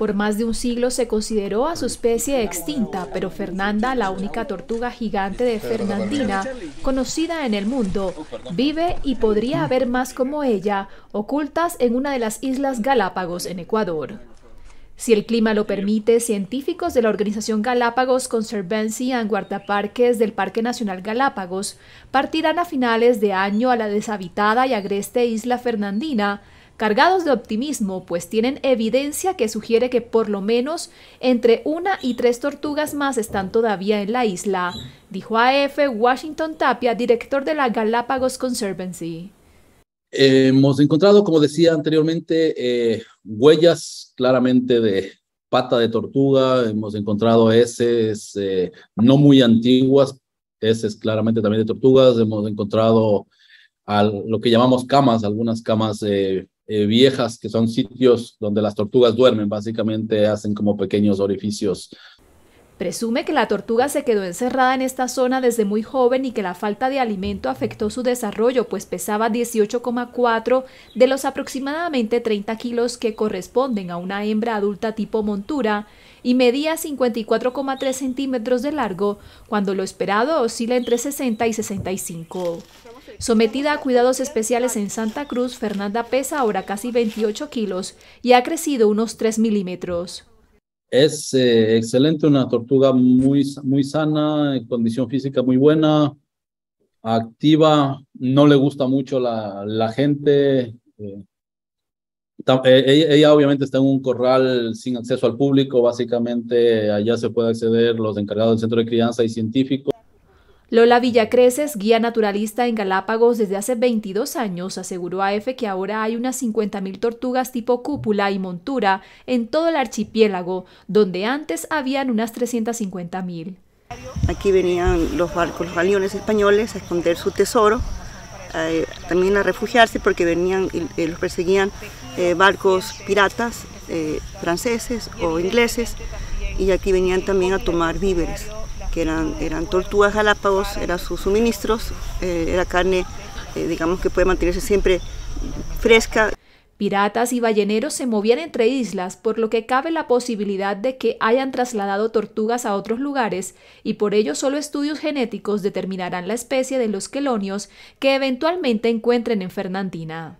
Por más de un siglo se consideró a su especie extinta, pero Fernanda, la única tortuga gigante de Fernandina, conocida en el mundo, vive y podría haber más como ella, ocultas en una de las Islas Galápagos en Ecuador. Si el clima lo permite, científicos de la organización Galápagos Conservancy and Guardaparques del Parque Nacional Galápagos partirán a finales de año a la deshabitada y agreste isla Fernandina cargados de optimismo, pues tienen evidencia que sugiere que por lo menos entre una y tres tortugas más están todavía en la isla, dijo AF Washington Tapia, director de la Galápagos Conservancy. hemos encontrado, como decía anteriormente, eh, huellas claramente de pata de tortuga, hemos encontrado heces eh, no muy antiguas, heces claramente también de tortugas, hemos encontrado a lo que llamamos camas, algunas camas eh, eh, viejas que son sitios donde las tortugas duermen, básicamente hacen como pequeños orificios. Presume que la tortuga se quedó encerrada en esta zona desde muy joven y que la falta de alimento afectó su desarrollo, pues pesaba 18,4 de los aproximadamente 30 kilos que corresponden a una hembra adulta tipo montura y medía 54,3 centímetros de largo, cuando lo esperado oscila entre 60 y 65. Sometida a cuidados especiales en Santa Cruz, Fernanda pesa ahora casi 28 kilos y ha crecido unos 3 milímetros. Es eh, excelente, una tortuga muy, muy sana, en condición física muy buena, activa, no le gusta mucho la, gente. Eh, eh, ella, obviamente está en un corral sin acceso al público, básicamente allá se puede acceder los encargados del centro de crianza y científicos. Lola Villacreces, guía naturalista en Galápagos desde hace 22 años, aseguró a EFE que ahora hay unas 50.000 tortugas tipo cúpula y montura en todo el archipiélago, donde antes habían unas 350.000. Aquí venían los barcos, los galeones españoles a esconder su tesoro, eh, también a refugiarse porque venían eh, los perseguían eh, barcos piratas franceses o ingleses y aquí venían también a tomar víveres que eran, tortugas galápagos, eran sus suministros, eh, era carne, eh, digamos que puede mantenerse siempre fresca. Piratas y balleneros se movían entre islas, por lo que cabe la posibilidad de que hayan trasladado tortugas a otros lugares, y por ello solo estudios genéticos determinarán la especie de los quelonios que eventualmente encuentren en Fernandina.